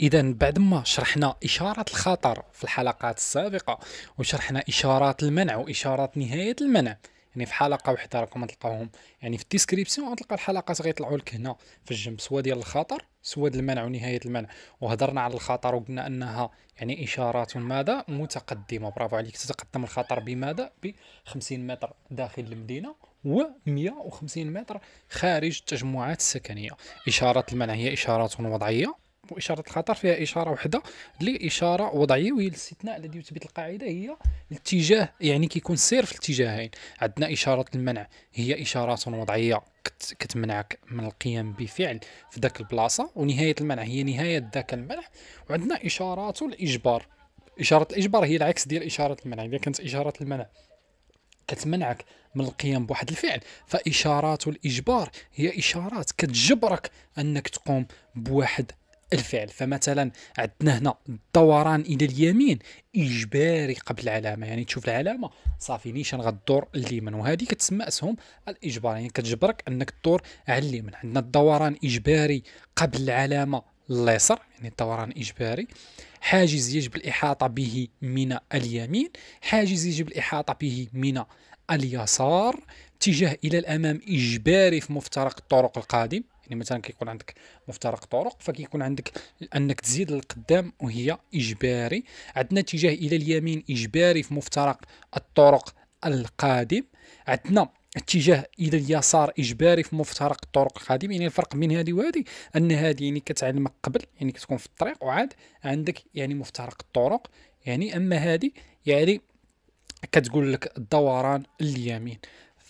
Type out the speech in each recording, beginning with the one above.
اذا بعد ما شرحنا اشاره الخطر في الحلقات السابقه وشرحنا اشارات المنع واشارات نهايه المنع يعني في حلقه وحده راكم تلقاهم يعني في الديسكريبسيون غتلقى الحلقات غيطلعوا لك هنا في الجنب سواء ديال الخطر سواء ديال المنع ونهايه المنع وهضرنا على الخطر وقلنا انها يعني اشارات ماذا متقدمه برافو عليك تتقدم الخطر بماذا ب 50 متر داخل المدينه و 150 متر خارج التجمعات السكنيه اشاره المنع هي اشارات وضعيه واشاره الخطر فيها اشاره واحده لإشارة وضعيه وهي الاستثناء الذي يثبت القاعده هي الاتجاه يعني كيكون سير في الاتجاهين عندنا اشاره المنع هي اشارات وضعيه كتمنعك من القيام بفعل في ذاك البلاصه ونهايه المنع هي نهايه ذاك المنع وعندنا اشارات الاجبار اشاره الاجبار هي العكس ديال اشاره المنع اذا كانت اشاره المنع كتمنعك من القيام بواحد الفعل فاشارات الاجبار هي اشارات كتجبرك انك تقوم بواحد الفعل فمثلا عندنا هنا الدوران الى اليمين اجباري قبل العلامه يعني تشوف العلامه صافي نيشان غدور اليمين وهذه كتسمى اسهم الاجبار يعني كتجبرك انك تدور على اليمين عندنا الدوران اجباري قبل العلامه اليسر يعني الدوران اجباري حاجز يجب الاحاطه به من اليمين حاجز يجب الاحاطه به من اليسار اتجاه الى الامام اجباري في مفترق الطرق القادم يعني مثلا كيكون عندك مفترق طرق فكيكون عندك انك تزيد للقدام وهي اجباري عندنا اتجاه الى اليمين اجباري في مفترق الطرق القادم عندنا اتجاه الى اليسار اجباري في مفترق الطرق القادم يعني الفرق بين هذه وهذه ان هذه يعني كتعلمك قبل يعني كتكون في الطريق وعاد عندك يعني مفترق الطرق يعني اما هذه يعني كتقول لك الدوران اليمين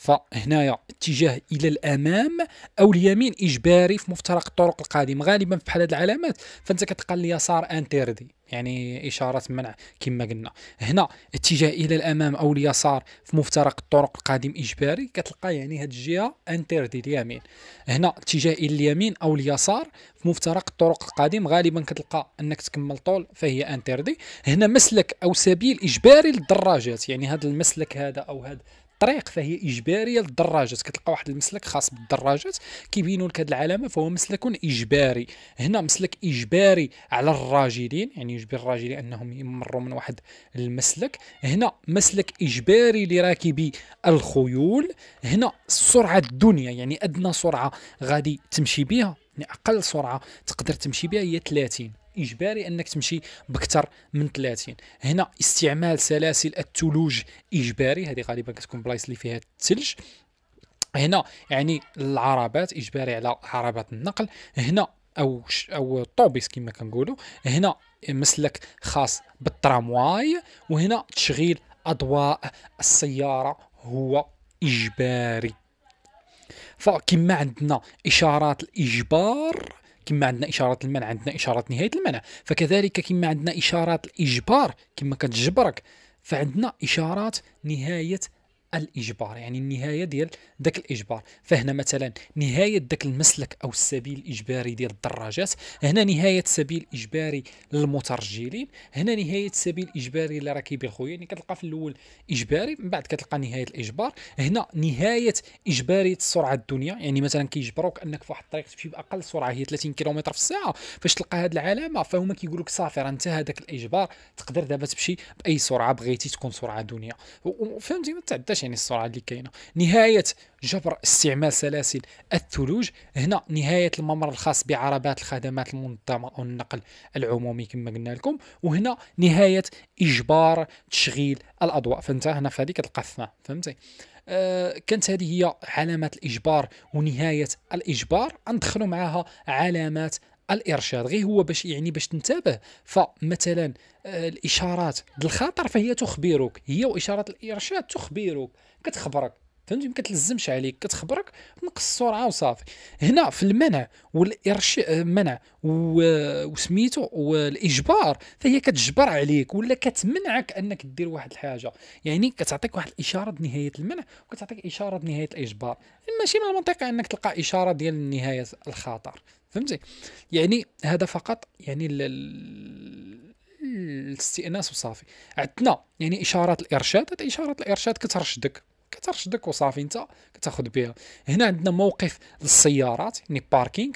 فهنايا اتجاه الى الامام او اليمين اجباري في مفترق الطرق القادم غالبا في بحال هذه العلامات فانت كتلقى اليسار انتيردي يعني اشاره منع كما قلنا هنا اتجاه الى الامام او اليسار في مفترق الطرق القادم اجباري كتلقى يعني هاد الجهه انتيردي اليمين هنا اتجاه الى اليمين او اليسار في مفترق الطرق القادم غالبا كتلقى انك تكمل طول فهي انتيردي هنا مسلك او سبيل اجباري للدراجات يعني هذا المسلك هذا او هذا الطريق فهي اجباريه للدراجات كتلقى واحد المسلك خاص بالدراجات كيبينوا لك هذه العلامه فهو مسلك اجباري هنا مسلك اجباري على الراجلين يعني يجبر الراجلين انهم يمروا من واحد المسلك هنا مسلك اجباري لراكبي الخيول هنا السرعه الدنيا يعني ادنى سرعه غادي تمشي بها يعني اقل سرعه تقدر تمشي بها هي 30 اجباري انك تمشي باكثر من 30 هنا استعمال سلاسل الثلوج اجباري هذه غالبا كتكون بلايص اللي فيها الثلج هنا يعني العربات اجباري على عربات النقل هنا او او الطوبيس كما كنقولوا هنا مسلك خاص بالترامواي وهنا تشغيل اضواء السياره هو اجباري فكما عندنا اشارات الاجبار كما عندنا اشارات المنع عندنا اشارات نهايه المنع فكذلك كما عندنا اشارات الاجبار كما كتجبرك فعندنا اشارات نهايه الاجبار يعني النهايه ديال داك الاجبار فهنا مثلا نهايه داك المسلك او السبيل الاجباري ديال الدراجات هنا نهايه سبيل اجباري للمترجلين هنا نهايه سبيل اجباري لراكبي خويا يعني كتلقى في الاول اجباري من بعد كتلقى نهايه الاجبار هنا نهايه اجباري السرعه الدنيا يعني مثلا كيجبروك انك في واحد الطريق تمشي باقل سرعه هي 30 كيلومتر في الساعه فاش تلقى هاد العلامه فهما كيقول لك صافي راه انتهى داك الاجبار تقدر دابا تمشي باي سرعه بغيتي تكون سرعه دنيا فهمتي ما تعداش علاش يعني السرعه اللي كاينه نهايه جبر استعمال سلاسل الثلوج هنا نهايه الممر الخاص بعربات الخدمات المنظمه او النقل العمومي كما قلنا لكم وهنا نهايه اجبار تشغيل الاضواء فانت هنا في هذيك القثمه فهمتي آه، كانت هذه هي علامات الاجبار ونهايه الاجبار ندخلوا معها علامات الارشاد غير هو باش يعني باش تنتبه فمثلا آه، الاشارات الخطر فهي تخبرك هي واشارات الارشاد تخبرك كتخبرك فهمتي ما كتلزمش عليك كتخبرك نقص السرعه وصافي هنا في المنع والارشاء المنع آه، وسميتو والاجبار فهي كتجبر عليك ولا كتمنعك انك دير واحد الحاجه يعني كتعطيك واحد الاشاره بنهايه المنع وكتعطيك اشاره بنهايه الاجبار ماشي من المنطقي انك تلقى اشاره ديال نهايه الخطر فهمتي يعني هذا فقط يعني الاستئناس وصافي عندنا يعني اشارات الارشاد هذه اشارات الارشاد كترشدك كترشدك وصافي انت كتاخذ بها هنا عندنا موقف للسيارات يعني باركينغ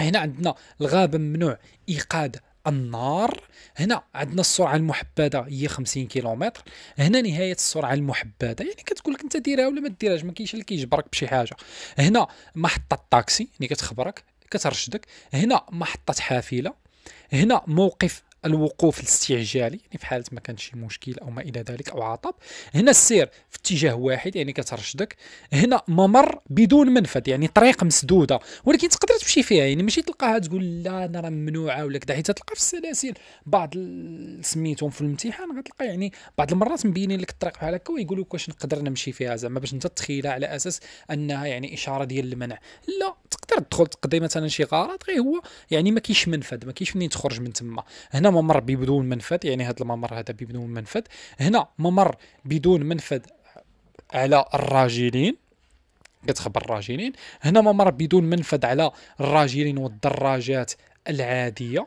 هنا عندنا الغابه ممنوع ايقاد النار هنا عندنا السرعه المحبذه هي 50 كيلومتر هنا نهايه السرعه المحبذه يعني كتقول لك انت ديرها ولا ما ديرهاش ما كاينش اللي كيجبرك بشي حاجه هنا محطه الطاكسي يعني كتخبرك كترشدك هنا محطه حافله هنا موقف الوقوف الاستعجالي يعني في حاله ما كان شي مشكل او ما الى ذلك او عطب هنا السير في اتجاه واحد يعني كترشدك هنا ممر بدون منفذ يعني طريق مسدوده ولكن تقدر تمشي فيها يعني ماشي تلقاها تقول لا انا راه ممنوعه ولا كذا حيت تلقى في السلاسل بعض سميتهم في الامتحان غتلقى يعني بعض المرات مبينين لك الطريق بحال هكا ويقول لك واش نقدر نمشي فيها زعما باش انت تخيلها على اساس انها يعني اشاره ديال المنع لا تقدر تدخل تقضي مثلا شي غرض غير هو يعني ما كاينش منفذ ما كاينش منين تخرج من تما هنا ممر بدون منفذ يعني هذا الممر هذا بدون منفذ هنا ممر بدون منفذ على الراجلين كتخبر الراجلين هنا ممر بدون منفذ على الراجلين والدراجات العاديه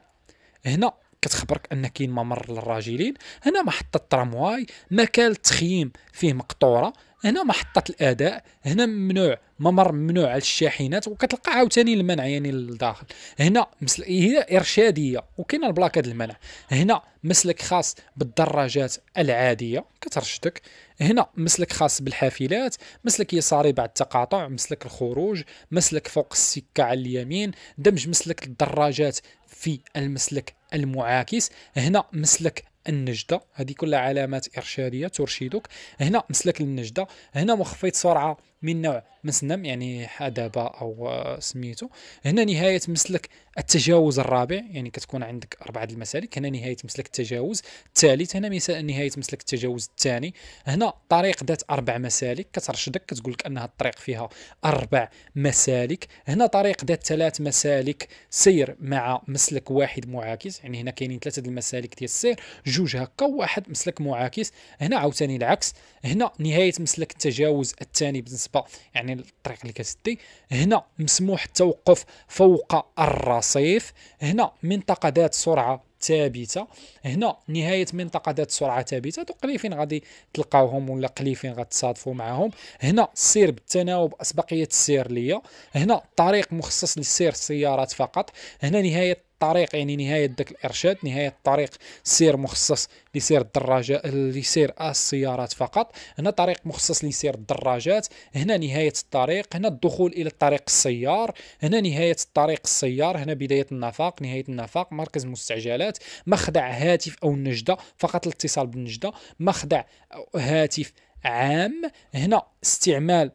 هنا كتخبرك ان كاين ممر للراجلين هنا محطه الترامواي مكان التخييم فيه مقطوره هنا محطه الاداء هنا ممنوع ممر ممنوع على الشاحنات وكتلقى عاوتاني المنع يعني للداخل هنا مسل... هي ارشاديه وكاين البلاكه ديال المنع هنا مسلك خاص بالدراجات العاديه كترشدك هنا مسلك خاص بالحافلات مسلك يساري بعد التقاطع مسلك الخروج مسلك فوق السكه على اليمين دمج مسلك الدراجات في المسلك المعاكس هنا مسلك النجده هذه كلها علامات ارشاديه ترشدك هنا مسلك النجده هنا مخفيت سرعه من نوع مسنم يعني حدبة أو آه، سميتو هنا نهاية مسلك التجاوز الرابع يعني كتكون عندك أربعة المسالك هنا نهاية مسلك التجاوز الثالث هنا نهاية مسلك التجاوز الثاني هنا طريق ذات أربع مسالك كترشدك كتقول لك أنها الطريق فيها أربع مسالك هنا طريق ذات ثلاث مسالك سير مع مسلك واحد معاكس يعني هنا كاينين ثلاثة المسالك ديال السير جوج هكا وواحد مسلك معاكس هنا عاوتاني العكس هنا نهاية مسلك التجاوز الثاني بالنسبة بالنسبه يعني للطريق اللي كتسدي هنا مسموح التوقف فوق الرصيف هنا منطقه ذات سرعه ثابته هنا نهايه منطقه ذات سرعه ثابته تقليفين غادي تلقاوهم ولا قليفين غتصادفوا معاهم هنا سير بالتناوب اسبقيه السير ليا هنا طريق مخصص لسير السيارات فقط هنا نهايه الطريق يعني نهايه ذاك الارشاد نهايه الطريق سير مخصص لسير الدراجه لسير السيارات فقط هنا طريق مخصص لسير الدراجات هنا نهايه الطريق هنا الدخول الى الطريق السيار هنا نهايه الطريق السيار هنا بدايه النفق نهايه النفق مركز مستعجلات مخدع هاتف او النجده فقط الاتصال بالنجده مخدع هاتف عام هنا استعمال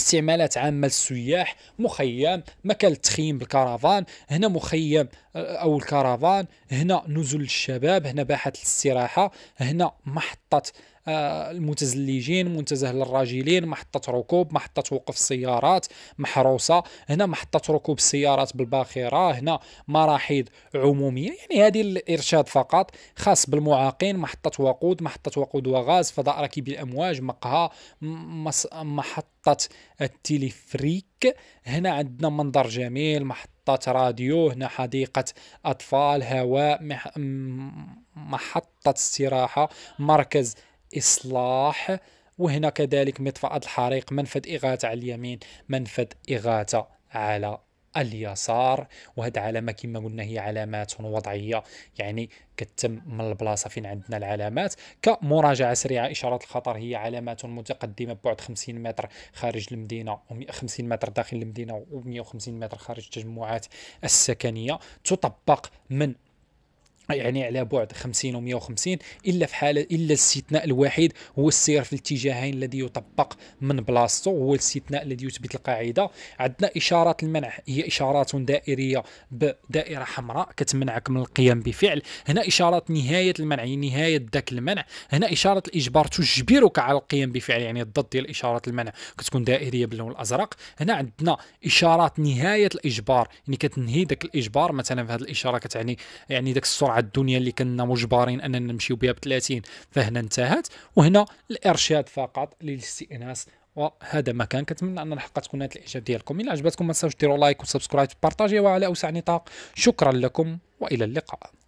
استعمالات عامة للسياح مخيم مكان التخييم بالكرفان هنا مخيم آه، أو الكرفان هنا نزل الشباب هنا باحة الاستراحة هنا محطة آه، المتزلجين منتزه للراجلين محطة ركوب محطة وقف سيارات محروسة هنا محطة ركوب السيارات بالباخرة هنا مراحيض عمومية يعني هذه الإرشاد فقط خاص بالمعاقين محطة وقود محطة وقود وغاز فضاء ركيب الأمواج مقهى محطة محطة التلفريك هنا عندنا منظر جميل محطة راديو هنا حديقة أطفال هواء محطة استراحة مركز إصلاح وهنا كذلك مطفأة الحريق منفذ إغاثة على اليمين منفذ إغاثة على اليسار وهاد علامه كما قلنا هي علامات وضعيه يعني كتم من البلاصه فين عندنا العلامات كمراجعه سريعه اشارات الخطر هي علامات متقدمه ببعد 50 متر خارج المدينه و150 متر داخل المدينه و150 متر خارج التجمعات السكنيه تطبق من يعني على بعد 50 و150 الا في حاله الا الاستثناء الوحيد هو السير في الاتجاهين الذي يطبق من بلاصتو هو الاستثناء الذي يثبت القاعده عندنا اشارات المنع هي اشارات دائريه بدائره حمراء كتمنعك من القيام بفعل هنا اشارات نهايه المنع هي يعني نهايه ذاك المنع هنا اشاره الاجبار تجبرك على القيام بفعل يعني الضد ديال اشارات المنع كتكون دائريه باللون الازرق هنا عندنا اشارات نهايه الاجبار يعني كتنهي ذاك الاجبار مثلا في هذه الاشاره كتعني يعني ذاك السرعه الدنيا اللي كنا مجبرين اننا نمشيو بها ب 30 فهنا انتهت وهنا الارشاد فقط للاستئناس وهذا ما كان كنتمنى ان الحلقه تكون نالت الاعجاب ديالكم الى عجبتكم ما تنساوش ديروا لايك وسبسكرايب وبارطاجيوها على اوسع نطاق شكرا لكم والى اللقاء